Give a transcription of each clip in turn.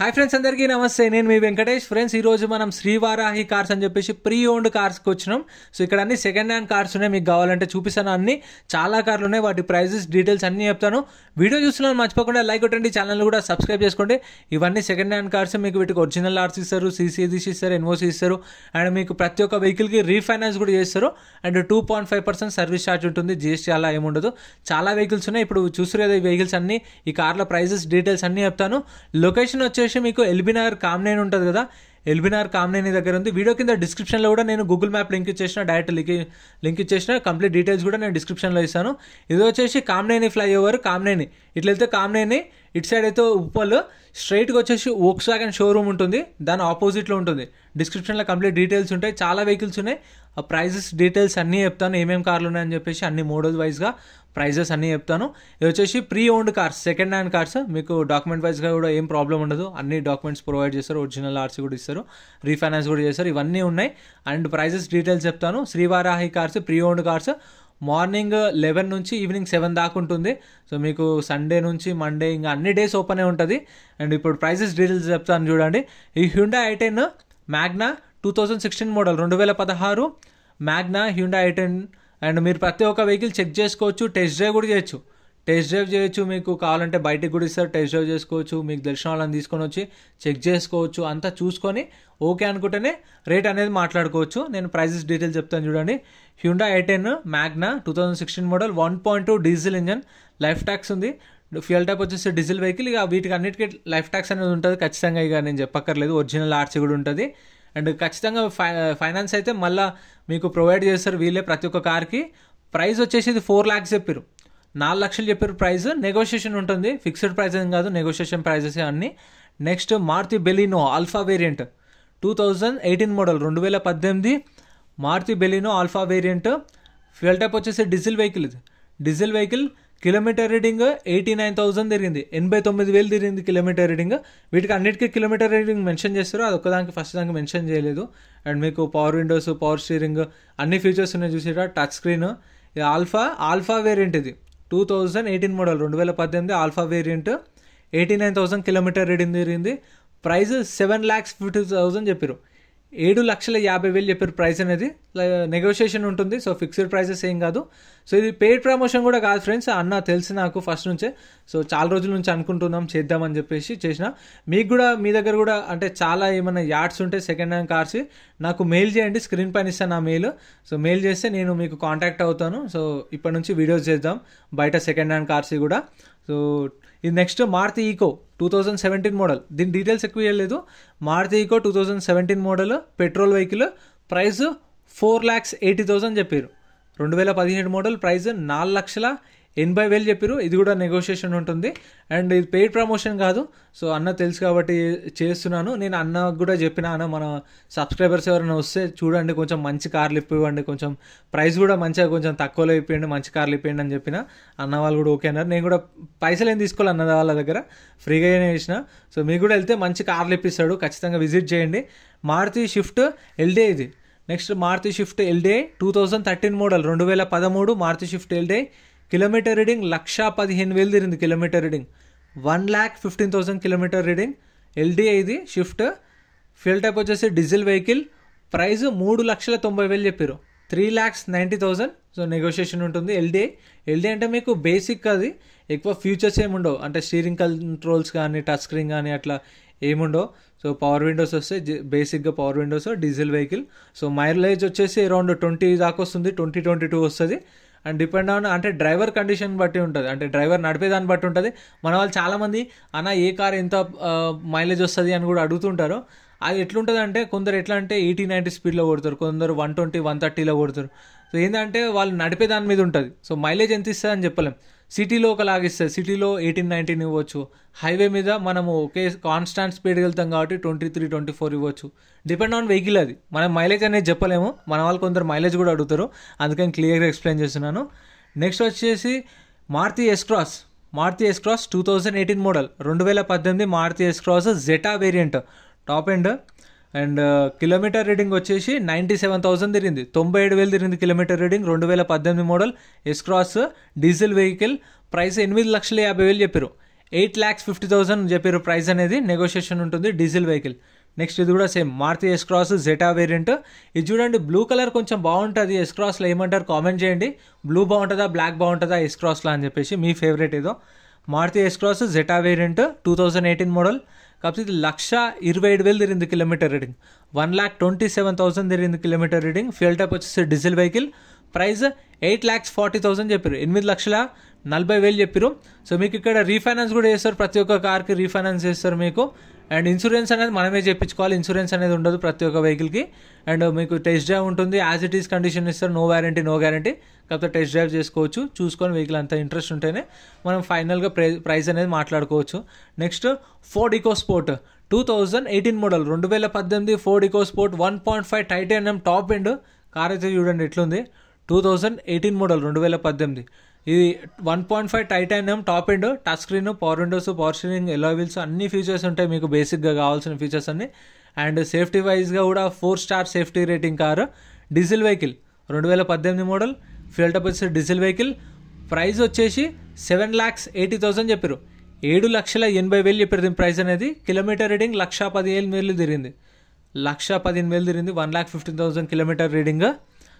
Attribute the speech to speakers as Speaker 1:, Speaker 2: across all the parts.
Speaker 1: hi friends అందరికీ నమస్తే నేను మీ వెంకటేష్ ఫ్రెండ్స్ ఈరోజు మనం శ్రీవారాహి కార్స్ అని చెప్పేసి ప్రీ ఓన్డ్ కార్స్కి వచ్చినాం సో ఇక్కడ అన్ని సెకండ్ హ్యాండ్ కార్స్ ఉన్నాయి మీకు కావాలంటే చూపిస్తాను అన్ని చాలా కార్లు ఉన్నాయి వాటి ప్రైజెస్ డీటెయిల్స్ అన్నీ చెప్తాను వీడియో చూస్తున్నాను మర్చిపోకుండా లైక్ కొట్టండి ఛానల్ కూడా సబ్స్క్రైబ్ చేసుకోండి ఇవన్నీ సెకండ్ హ్యాండ్ కార్స్ మీకు వీటికి ఒరిజినల్ ఆర్స్ ఇస్తారు సీసీ తీసి ఇస్తారు ఎన్ఓసి ఇస్తారు అండ్ మీకు ప్రతి ఒక్క వెహికల్కి రీఫైనాన్స్ కూడా చేస్తారు and two point five percent service charge ఉంటుంది జీఎస్టీ అలా ఏముండదు చాలా వెహికల్స్ ఉన్నాయి ఇప్పుడు చూస్తారు కదా ఈ వెహికల్స్ అన్ని ఈ కార్ల ప్రైజెస్ డీటెయిల్స్ అన్నీ చెప్తాను లొకేషన్ వచ్చి వచ్చేసి మీకు ఎల్బీ నగర్ కామ్నేన్ ఉంటుంది కదా ఎల్బినార్ కామ్నేని దగ్గర ఉంది వీడియో కింద డిస్క్రిప్షన్లో కూడా నేను గూగుల్ మ్యాప్ లింక్ ఇచ్చేసిన డైరెక్ట్ లింక్ లింక్ ఇచ్చేసిన కంప్లీట్ డీటెయిల్స్ కూడా నేను డిస్క్రిప్షన్లో ఇస్తాను ఇది వచ్చేసి కామ్నేని ఫ్లైఓవర్ కామ్నేని ఇట్లయితే కామ్నేని ఇటు సైడ్ అయితే ఉప్పల్ స్ట్రైట్గా వచ్చేసి ఓక్స్ వ్యాగన్ షోరూమ్ ఉంటుంది దాని ఆపోజిట్లో ఉంటుంది డిస్క్రిప్షన్లో కంప్లీట్ డీటెయిల్స్ ఉంటాయి చాలా వెహికల్స్ ఉన్నాయి ఆ ప్రైజెస్ డీటెయిల్స్ అన్నీ చెప్తాను ఏమేమి కార్లు ఉన్నాయని చెప్పేసి అన్ని మోడల్ వైజ్గా ప్రైజెస్ అన్నీ చెప్తాను ఇవి వచ్చేసి pre owned cars second hand cars మీకు డాక్యుమెంట్ వైజ్గా కూడా ఏం ప్రాబ్లం ఉండదు అన్ని డాక్యుమెంట్స్ ప్రొవైడ్ చేస్తారు ఒరిజినల్ ఆర్సీ కూడా ఇస్తారు రీఫైనాన్స్ కూడా చేస్తారు ఇవన్నీ ఉన్నాయి అండ్ ప్రైజెస్ డీటెయిల్స్ చెప్తాను Srivarahi cars pre owned cars morning eleven నుంచి ఈవినింగ్ సెవెన్ దాకా ఉంటుంది సో మీకు సండే నుంచి మండే ఇంకా అన్ని డేస్ ఓపెనే ఉంటుంది అండ్ ఇప్పుడు ప్రైజెస్ డీటెయిల్స్ చెప్తాను చూడండి ఈ Hyundai ten Magna two thousand sixteen model రెండు వేల పదహారు మ్యాగ్నా హ్యూండా టెన్ అండ్ మీరు ప్రతి ఒక్క వెహికల్ చెక్ చేసుకోవచ్చు టెస్ట్ డ్రైవ్ కూడా చేయొచ్చు టెస్ట్ డ్రైవ్ చేయొచ్చు మీకు కావాలంటే బయటకు కూడా ఇస్తారు టెస్ట్ డ్రైవ్ చేసుకోవచ్చు మీకు తెలిసిన వాళ్ళని తీసుకొని వచ్చి చెక్ చేసుకోవచ్చు అంతా చూసుకొని ఓకే అనుకుంటేనే రేట్ అనేది మాట్లాడుకోవచ్చు నేను ప్రైజెస్ డీటెయిల్స్ చెప్తాను చూడండి Hyundai I ten Magna two thousand sixteen model one point two diesel engine life tax ఉంది ఫ్యూల్ టైప్ వచ్చేసి డీజిల్ వెహికల్ ఇక వీటికి అన్నిటికీ లైఫ్ ట్యాక్స్ అనేది ఉంటుంది ఖచ్చితంగా ఇక నేను చెప్పక్కర్లేదు ఒరిజినల్ ఆర్చి కూడా ఉంటుంది అండ్ ఖచ్చితంగా ఫై ఫైనాన్స్ అయితే మళ్ళీ మీకు ప్రొవైడ్ చేస్తారు వీళ్ళే ప్రతి ఒక్క కార్కి ప్రైస్ వచ్చేసి ఇది ఫోర్ ల్యాక్స్ చెప్పారు నాలుగు లక్షలు చెప్పారు ప్రైస్ నెగోషియేషన్ ఉంటుంది ఫిక్స్డ్ ప్రైస్ ఏం కాదు నెగోషియేషన్ ప్రైజెస్ అన్ని next Maruti Baleno alpha variant two thousand eighteen model రెండు వేల పద్దెనిమిది Maruti Baleno alpha variant fuel type వచ్చేసి డీజిల్ వెహికల్ ఇది diesel vehicle kilometre reading eighty nine thousand తిరిగింది ఎనభై తొమ్మిది వేలు తిరిగింది కిలోమీటర్ రీడింగ్ వీటికి అన్నిటికీ కిలోమీటర్ రీడింగ్ మెన్షన్ చేస్తారు అది ఒకదానికి ఫస్ట్ దానికి మెన్షన్ చేయలేదు అండ్ మీకు పవర్ విండోస్ పవర్ స్టీరింగ్ అన్ని ఫీచర్స్ ఉన్నాయి చూసారా touch screen alpha alpha variant ఇది టూ థౌజండ్ ఎయిటీన్ మోడల్ రెండు వేల పద్దెనిమిది alpha variant eighty nine thousand kilometre reading తిరిగింది price seven lakhs fifty thousand చెప్పారు ఏడు లక్షల యాభై వేలు చెప్పారు ప్రైస్ అనేది నెగోషియేషన్ ఉంటుంది సో ఫిక్స్డ్ ప్రైసెస్ ఏం కాదు సో ఇది పేడ్ ప్రమోషన్ కూడా కాదు ఫ్రెండ్స్ అన్న తెలిసి నాకు ఫస్ట్ నుంచే సో చాలా రోజుల నుంచి అనుకుంటున్నాం చేద్దామని చెప్పేసి చేసిన మీకు కూడా మీ దగ్గర కూడా అంటే చాలా ఏమైనా యాడ్స్ ఉంటే సెకండ్ హ్యాండ్ కార్స్ నాకు మెయిల్ చేయండి స్క్రీన్ పైన ఇస్తాను నా మెయిల్ సో మెయిల్ చేస్తే నేను మీకు కాంటాక్ట్ అవుతాను సో ఇప్పటి నుంచి వీడియోస్ చేద్దాం బయట సెకండ్ హ్యాండ్ కార్స్ కూడా సో ఇది next Maruti Eeco two thousand seventeen model దీని డీటెయిల్స్ ఎక్కువ ఇవ్వలేదు Maruti Eeco two thousand seventeen model petrol vehicle price four lakhs eighty thousand చెప్పారు రెండు వేల పదిహేడు మోడల్ ప్రైస్ నాలుగు లక్షల ఎనభై వేలు చెప్పారు ఇది కూడా నెగోషియేషన్ ఉంటుంది అండ్ ఇది పెయిడ్ ప్రమోషన్ కాదు సో అన్న తెలుసు కాబట్టి చేస్తున్నాను నేను అన్న కూడా చెప్పిన అన్న మన సబ్స్క్రైబర్స్ ఎవరైనా వస్తే చూడండి కొంచెం మంచి కార్లు ఇప్పివ్వండి కొంచెం ప్రైస్ కూడా మంచిగా కొంచెం తక్కువలో ఇప్పియండి మంచి కార్లు ఇప్పియండి అని చెప్పిన అన్న వాళ్ళు కూడా ఓకే అన్నారు నేను కూడా పైసలు ఏం తీసుకోవాలి అన్న వాళ్ళ దగ్గర ఫ్రీగానే చేసిన సో మీకు కూడా వెళ్తే మంచి కార్లు ఇప్పిస్తాడు ఖచ్చితంగా విజిట్ చేయండి మారుతి షిఫ్ట్ ఎల్డే ఇది నెక్స్ట్ మారుతి షిఫ్ట్ ఎల్డే టూ థౌజండ్ థర్టీన్ మోడల్ రెండు వేల పదమూడు మారుతి షిఫ్ట్ ఎల్డే కిలోమీటర్ రీడింగ్ లక్ష పదిహేను వేలు తిరిగింది kilometre reading one lakh fifteen thousand kilometre reading LDI ఇది షిఫ్ట్ ఫ్యూల్ టైప్ వచ్చేసి డీజిల్ వెహికల్ ప్రైస్ మూడు లక్షల తొంభై వేలు చెప్పారు three lakhs ninety thousand so negotiation ఉంటుంది ఎల్డీఐ ఎల్డీ అంటే మీకు బేసిక్ అది ఎక్కువ ఫ్యూచర్స్ ఏముండవు అంటే స్టీరింగ్ కంట్రోల్స్ కానీ టచ్ స్క్రీన్ కానీ అట్లా ఏముండవు సో పవర్ విండోస్ వస్తే బేసిక్గా power windows diesel vehicle so mileage వచ్చేసి అరౌండ్ ట్వంటీ దాకా వస్తుంది ట్వంటీ ట్వంటీ టూ వస్తుంది అండ్ డిపెండ్ ఆన్ అంటే డ్రైవర్ కండిషన్ బట్టి ఉంటుంది అంటే డ్రైవర్ నడిపేదాన్ని బట్టి ఉంటుంది మన వాళ్ళు చాలామంది అన్న ఏ కార్ ఎంత మైలేజ్ వస్తుంది అని కూడా అడుగుతుంటారు అది ఎట్లుంటుంది అంటే కొందరు ఎట్లా అంటే ఎయిటీ నైంటీ స్పీడ్లో కొడతారు కొందరు వన్ ట్వంటీ వన్ థర్టీలో కొడతారు సో ఏంటంటే వాళ్ళు నడిపే దాని మీద ఉంటుంది సో మైలేజ్ ఎంత ఇస్తుంది అని చెప్పలేం సిటీలో ఒక లాగిస్తుంది సిటీలో ఎయిటీన్ నైన్టీన్ ఇవ్వచ్చు హైవే మీద మనము ఒకే కాన్స్టాంట్ స్పీడ్ వెళ్తాం కాబట్టి ట్వంటీ త్రీ ట్వంటీ ఫోర్ ఇవ్వచ్చు డిపెండ్ ఆన్ వెహికల్ అది మనం మైలేజ్ అనేది చెప్పలేము మన వాళ్ళు కొందరు మైలేజ్ కూడా అడుగుతారు అందుకని క్లియర్గా ఎక్స్ప్లెయిన్ చేస్తున్నాను నెక్స్ట్ వచ్చేసి Maruti S Cross Maruti S Cross two thousand eighteen model రెండు వేల పద్దెనిమిది Maruti S Cross Zeta variant top end and kilometre reading వచ్చేసి నైంటీ సెవెన్ థౌసండ్ తిరిగింది తొంభై ఏడు వేలు తిరిగింది కిలోమీటర్ రీడింగ్ రెండు వేల పద్దెనిమిది model S Cross diesel vehicle price ఎనిమిది లక్షల యాభై వేలు చెప్పారు ఎయిట్ ల్యాక్స్ ఫిఫ్టీ థౌసండ్ చెప్పారు ప్రైస్ అనేది నెగోషియేషన్ ఉంటుంది డీజిల్ వెహికల్ నెక్స్ట్ ఇది కూడా same Maruti S Cross Zeta variant ఇది చూడండి బ్లూ కలర్ కొంచెం బాగుంటుంది ఎస్ క్రాస్లో ఏమంటారు కామెంట్ చేయండి బ్లూ బాగుంటుందా బ్లాక్ బాగుంటుందా ఎస్ క్రాస్లో అని చెప్పేసి మీ ఫేవరెట్ ఏదో Maruti S Cross Zeta variant two thousand eighteen model కాకపోతే ఇది లక్ష ఇరవై ఏడు వేలు తిరిగింది kilometre reading one lakh twenty seven thousand తిరిగింది కిలోమీటర్ రీడింగ్ ఫ్యూల్ టైప్ వచ్చేసి diesel vehicle price eight lakhs forty thousand చెప్పారు ఎనిమిది లక్షల నలభై వేలు చెప్పిరు సో మీకు ఇక్కడ రీఫైనాన్స్ కూడా చేస్తారు ప్రతి ఒక్క కార్కి రీఫైనాన్స్ చేస్తారు మీకు అండ్ ఇన్సూరెన్స్ అనేది మనమే చెప్పించుకోవాలి ఇన్సూరెన్స్ అనేది ఉండదు ప్రతి ఒక్క వెహికల్కి అండ్ మీకు టెస్ట్ డ్రైవ్ ఉంటుంది యాజ్ ఇట్ ఈస్ కండిషన్ ఇస్తారు నో వ్యారంటీ నో గ్యారంటీ కాకపోతే టెస్ట్ డ్రైవ్ చేసుకోవచ్చు చూసుకొని వెహికల్ అంత ఇంట్రెస్ట్ ఉంటేనే మనం ఫైనల్గా ప్రైస్ అనేది మాట్లాడుకోవచ్చు next Ford EcoSport two thousand eighteen model రెండు వేల పద్దెనిమిది Ford EcoSport one point five titanium top end car అయితే చూడండి ఎట్లుంది టూ థౌజండ్ ఎయిటీన్ మోడల్ రెండు వేల పద్దెనిమిది ఇది one point five titanium top end touch screen power windows power steering alloy wheels అన్ని ఫీచర్స్ ఉంటాయి మీకు బేసిక్గా కావాల్సిన ఫీచర్స్ అన్ని అండ్ సేఫ్టీ వైజ్గా కూడా four star safety rating car diesel vehicle రెండు వేల పద్దెనిమిది model fuel type diesel vehicle price వచ్చేసి సెవెన్ ల్యాక్స్ ఎయిటీ థౌసండ్ చెప్పారు ఏడు లక్షల ఎనభై వేలు చెప్పారు దీని ప్రైస్ అనేది కిలోమీటర్ రీడింగ్ లక్ష పదిహేను వేలు తిరిగింది లక్ష పదిహేను వేలు తిరిగింది one lakh fifteen thousand kilometre reading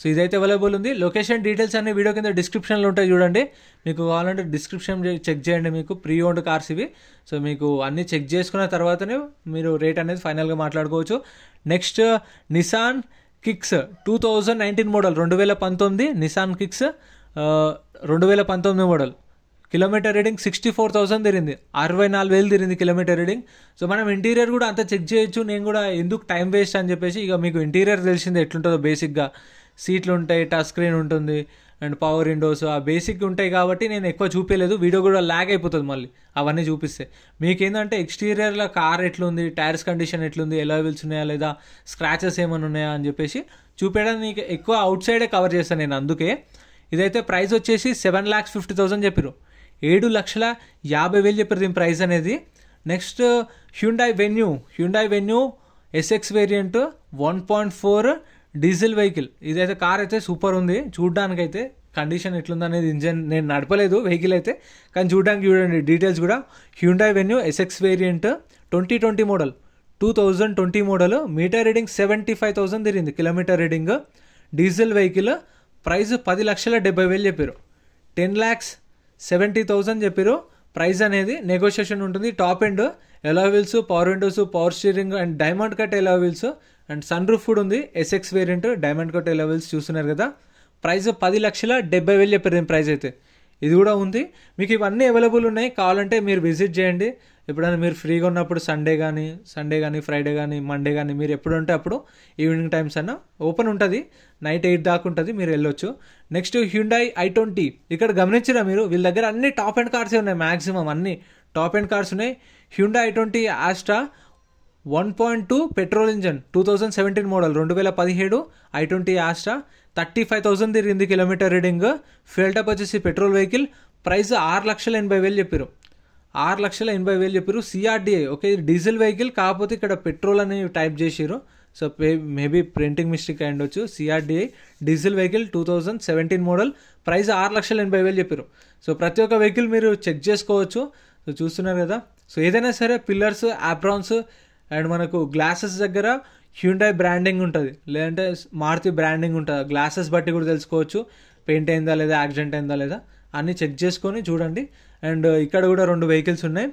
Speaker 1: so ఇదైతే అవైలబుల్ ఉంది లొకేషన్ డీటెయిల్స్ అన్ని వీడియో కింద డిస్క్రిప్షన్లో ఉంటాయి చూడండి మీకు కావాలంటే డిస్క్రిప్షన్ చెక్ చేయండి మీకు ప్రీ ఓన్డ్ కార్స్ ఇవి సో మీకు అన్నీ చెక్ చేసుకున్న తర్వాతనే మీరు రేట్ అనేది ఫైనల్గా మాట్లాడుకోవచ్చు next Nissan Kicks two thousand nineteen model రెండు వేల పంతొమ్మిది నిసాన్ కిక్స్ రెండు వేల పంతొమ్మిది model kilometre reading sixty four thousand తిరింది అరవై నాలుగు వేలు తిరింది కిలోమీటర్ రీడింగ్ సో మనం ఇంటీరియర్ కూడా అంత చెక్ చేయొచ్చు నేను కూడా ఎందుకు టైం వేస్ట్ అని చెప్పేసి ఇక మీకు ఇంటీరియర్ తెలిసింది ఎట్లుంటుందో బేసిక్గా సీట్లు ఉంటాయి టచ్ స్క్రీన్ ఉంటుంది అండ్ పవర్ విండోస్ ఆ బేసిక్ ఉంటాయి కాబట్టి నేను ఎక్కువ చూపించలేదు వీడియో కూడా ల్యాగ్ అయిపోతుంది మళ్ళీ అవన్నీ చూపిస్తే మీకేందంటే ఎక్స్టీరియర్లో కార్ ఎట్లుంది టైర్స్ కండిషన్ ఎట్లుంది ఎలా వీల్స్ ఉన్నాయా లేదా స్క్రాచెస్ ఏమైనా ఉన్నాయా అని చెప్పేసి నీకు ఎక్కువ అవుట్ సైడే కవర్ చేస్తాను నేను అందుకే ఇదైతే ప్రైస్ వచ్చేసి సెవెన్ ల్యాక్స్ ఫిఫ్టీ థౌసండ్ చెప్పారు ఏడు లక్షల యాభై వేలు చెప్పారు దీని ప్రైస్ అనేది next Hyundai Venue Hyundai Venue SX variant one point four diesel vehicle ఇదైతే కార్ అయితే సూపర్ ఉంది చూడడానికైతే కండిషన్ ఎట్లుందనేది ఇంజన్ నేను నడపలేదు వెహికల్ అయితే కానీ చూడడానికి చూడండి డీటెయిల్స్ కూడా Hyundai Venue SX variant twenty twenty model two thousand twenty model meter reading seventy five thousand తిరిగింది kilometre reading diesel vehicle price పది లక్షల డెబ్బై వేలు చెప్పారు టెన్ ల్యాక్స్ సెవెంటీ థౌజండ్ చెప్పారు ప్రైస్ అనేది నెగోషియేషన్ ఉంటుంది top end alloy wheels power windows power steering and diamond cut alloy wheels and sunroof కూడా ఉంది SX variant diamond cut levels చూస్తున్నారు కదా ప్రైస్ పది లక్షల డెబ్బై వేలు చెప్పారు దీని ప్రైస్ అయితే ఇది కూడా ఉంది మీకు ఇవన్నీ అవైలబుల్ ఉన్నాయి కావాలంటే మీరు విజిట్ చేయండి ఎప్పుడైనా మీరు ఫ్రీగా ఉన్నప్పుడు సండే కానీ సండే కానీ ఫ్రైడే కానీ మండే కానీ మీరు ఎప్పుడు ఉంటే అప్పుడు ఈవినింగ్ టైమ్స్ అన్న ఓపెన్ ఉంటుంది నైట్ ఎయిట్ దాకా ఉంటుంది మీరు వెళ్ళొచ్చు నెక్స్ట్ హ్యూండాయ్ ఐ ట్వంటీ ఇక్కడ గమనించినా మీరు వీళ్ళ దగ్గర అన్ని టాప్ అండ్ కార్సే ఉన్నాయి మ్యాక్సిమం అన్ని టాప్ అండ్ కార్స్ ఉన్నాయి Hyundai I twenty Asta one point two petrol engine two thousand seventeen model రెండు వేల పదిహేడు I twenty Asta thirty five thousand తిరిగింది కిలోమీటర్ రీడింగ్ ఫిల్టప్ వచ్చేసి పెట్రోల్ వెహికల్ ప్రైస్ ఆరు లక్షల ఎనభై వేలు చెప్పారు ఆరు లక్షల ఎనభై వేలు చెప్పారు సిఆర్డిఐ ఓకే డీజిల్ వెహికల్ కాకపోతే ఇక్కడ పెట్రోల్ అని టైప్ చేసారు సో మేబీ ప్రింటింగ్ మిస్టేక్ అయి ఉండొచ్చు CRDI diesel vehicle two thousand seventeen model price ఆరు లక్షల ఎనభై వేలు చెప్పారు సో ప్రతి ఒక్క వెహికల్ మీరు చెక్ చేసుకోవచ్చు సో చూస్తున్నారు కదా సో ఏదైనా సరే పిల్లర్స్ యాప్రాన్స్ అండ్ మనకు గ్లాసెస్ దగ్గర హ్యూండాయ్ బ్రాండింగ్ ఉంటుంది లేదంటే మారుతి బ్రాండింగ్ ఉంటుంది గ్లాసెస్ బట్టి కూడా తెలుసుకోవచ్చు పెయింట్ అయిందా లేదా యాక్సిడెంట్ అయిందా లేదా అన్నీ చెక్ చేసుకొని చూడండి అండ్ ఇక్కడ కూడా రెండు వెహికల్స్ ఉన్నాయి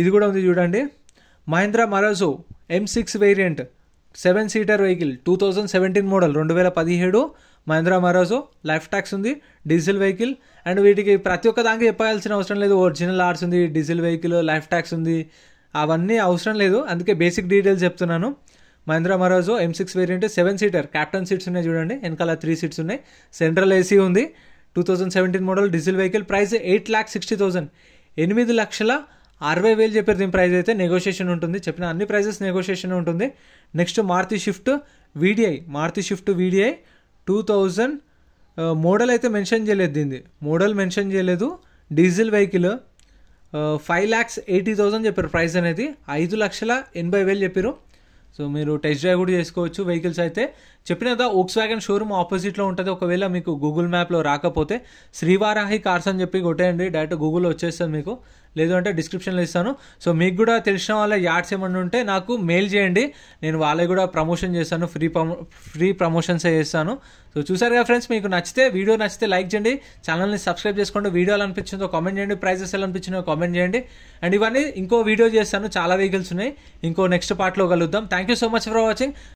Speaker 1: ఇది కూడా ఉంది చూడండి Mahindra Marazzo M six variant seven seater vehicle two thousand seventeen model రెండు వేల పదిహేడు మహీంద్రా మరోజో లైఫ్ ట్యాక్స్ ఉంది డీజిల్ వెహికల్ అండ్ వీటికి ప్రతి ఒక్క దానికి చెప్పాల్సిన అవసరం లేదు ఒరిజినల్ ఆర్స్ ఉంది డీజిల్ వెహికల్ లైఫ్ ట్యాక్స్ ఉంది అవన్నీ అవసరం లేదు అందుకే బేసిక్ డీటెయిల్స్ చెప్తున్నాను మహేంద్ర మహారాజు M six variant seven seater captain seats ఉన్నాయి చూడండి వెనకాల త్రీ సీట్స్ ఉన్నాయి సెంట్రల్ ఏసీ ఉంది two thousand seventeen model diesel vehicle price eight lakh sixty thousand ఎనిమిది లక్షల అరవై వేలు చెప్పారు దీని ప్రైస్ అయితే నెగోషియేషన్ ఉంటుంది చెప్పిన అన్ని ప్రైజెస్ నెగోషియేషన్ ఉంటుంది next Maruti Swift VDI Maruti Swift VDI two thousand model అయితే మెన్షన్ చేయలేదు దీన్ని మోడల్ మెన్షన్ చేయలేదు diesel vehicle five lakhs eighty thousand చెప్పారు ప్రైస్ అనేది ఐదు లక్షల ఎనభై వేలు చెప్పారు సో మీరు టెస్ట్ డ్రైవ్ కూడా చేసుకోవచ్చు వెహికల్స్ అయితే చెప్పిన కదా ఓక్స్ వ్యాగన్ షోరూమ్ ఆపోజిట్లో ఉంటుంది ఒకవేళ మీకు గూగుల్ మ్యాప్లో రాకపోతే శ్రీవారాహి కార్స్ అని చెప్పి కొట్టేయండి డైరెక్ట్ గూగుల్లో వచ్చేస్తుంది మీకు లేదు అంటే డిస్క్రిప్షన్లో ఇస్తాను సో మీకు కూడా తెలిసిన వాళ్ళ యాడ్స్ ఏమన్నా ఉంటే నాకు మెయిల్ చేయండి నేను వాళ్ళకి కూడా ప్రమోషన్ చేస్తాను ఫ్రీ ప్రమో ఫ్రీ ప్రమోషన్స్ చేస్తాను సో చూసారు కదా ఫ్రెండ్స్ మీకు నచ్చితే వీడియో నచ్చితే లైక్ చేయండి ఛానల్ని సబ్స్క్రైబ్ చేసుకోండి వీడియోలు అనిపించిందో కామెంట్ చేయండి ప్రైజెస్ ఎలా అనిపించిందో కామెంట్ చేయండి అండ్ ఇవన్నీ ఇంకో వీడియో చేస్తాను చాలా వెహికల్స్ ఉన్నాయి ఇంకో నెక్స్ట్ పార్ట్లో కలుద్దాం thank you so much for watching